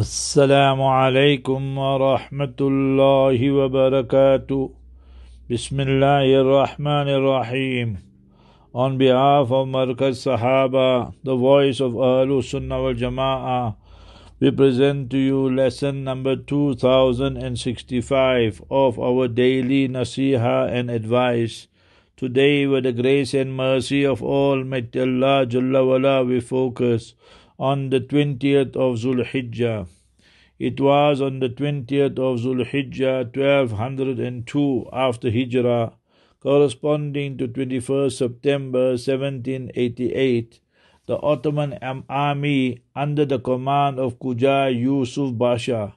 السلام عليكم ورحمة الله وبركاته بسم الله الرحمن الرحيم On behalf of Markaz Sahaba, the voice of Ahlu Sunnah wal Jama'ah, we present to you lesson number 2065 of our daily Nasiha and advice. Today, with the grace and mercy of All Almighty Allah Jalla Wala, we focus on the 20th of Zulhijjah. It was on the 20th of Zulhijjah 1202 after Hijrah, corresponding to 21st September 1788, the Ottoman army under the command of Kujai Yusuf Basha.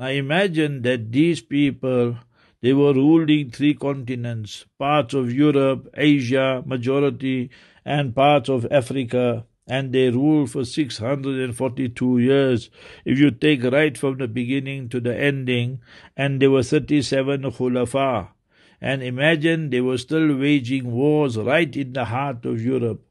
Now imagine that these people they were ruling three continents, parts of Europe, Asia, majority, and parts of Africa and they ruled for 642 years. If you take right from the beginning to the ending, and there were 37 khulafa. And imagine they were still waging wars right in the heart of Europe.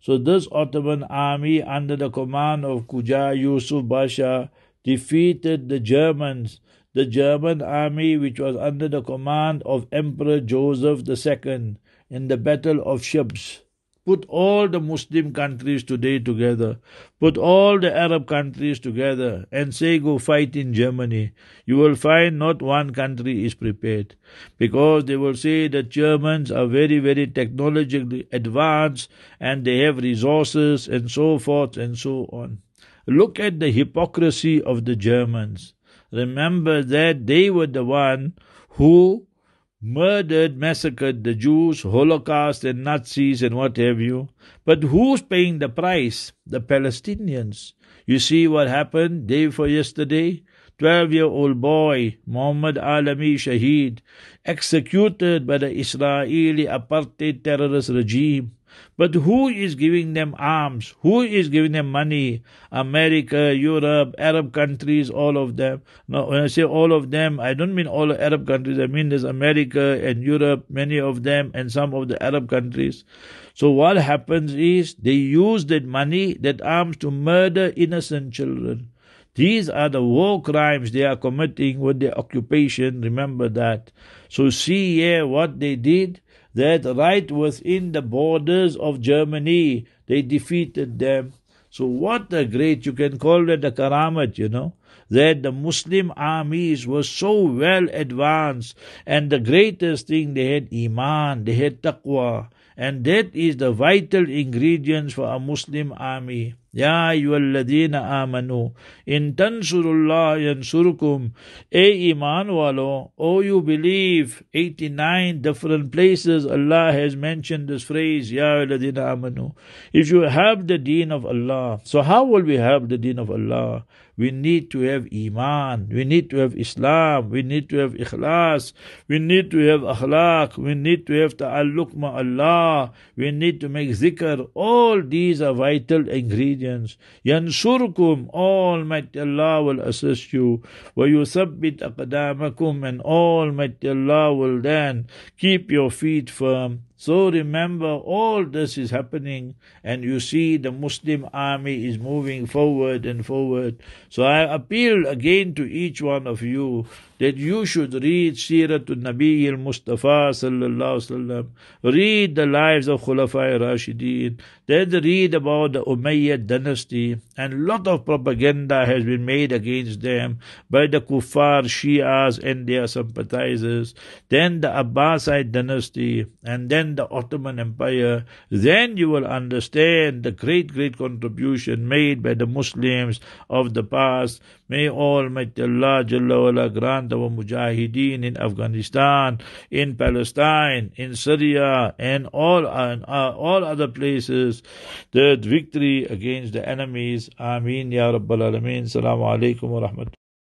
So this Ottoman army under the command of Kuja Yusuf Pasha defeated the Germans, the German army which was under the command of Emperor Joseph II in the Battle of Ships Put all the Muslim countries today together. Put all the Arab countries together and say go fight in Germany. You will find not one country is prepared because they will say the Germans are very, very technologically advanced and they have resources and so forth and so on. Look at the hypocrisy of the Germans. Remember that they were the one who murdered, massacred the Jews, Holocaust, and Nazis, and what have you. But who's paying the price? The Palestinians. You see what happened day before yesterday? 12 year old boy, Muhammad Alami Shahid, executed by the Israeli apartheid terrorist regime. But who is giving them arms? Who is giving them money? America, Europe, Arab countries, all of them. Now, when I say all of them, I don't mean all Arab countries. I mean there's America and Europe, many of them, and some of the Arab countries. So what happens is they use that money, that arms to murder innocent children. These are the war crimes they are committing with their occupation. Remember that. So see here what they did that right within the borders of Germany, they defeated them. So what a great, you can call it a karamat, you know, that the Muslim armies were so well advanced and the greatest thing they had iman, they had taqwa. And that is the vital ingredients for a Muslim army. Ya ayyuhalladhina amanu in tansurullah yansurkum A iman walo oh you believe 89 different places Allah has mentioned this phrase أيها الذين amanu if you have the deen of Allah so how will we have the deen of Allah we need to have iman we need to have Islam we need to have ikhlas we need to have akhlaq we need to have ta'alluq ma Allah we need to make zikr all these are vital ingredients obedience. Yansurkum, Almighty Allah will assist you. وَيُثَبِّتْ أَقْدَامَكُمْ And Almighty Allah will then keep your feet firm. So remember, all this is happening, and you see the Muslim army is moving forward and forward. So I appeal again to each one of you that you should read Siratul Nabi al Mustafa sallallahu read the lives of Khulafa Rashidin, then read about the Umayyad dynasty, and lot of propaganda has been made against them by the Kufar Shias and their sympathizers, then the Abbasid dynasty, and then the Ottoman Empire, then you will understand the great, great contribution made by the Muslims of the past. May Almighty Allah Jalla grant our mujahideen in Afghanistan, in Palestine, in Syria, and all, and, uh, all other places that victory against the enemies آمين يا رب العالمين السلام عليكم ورحمة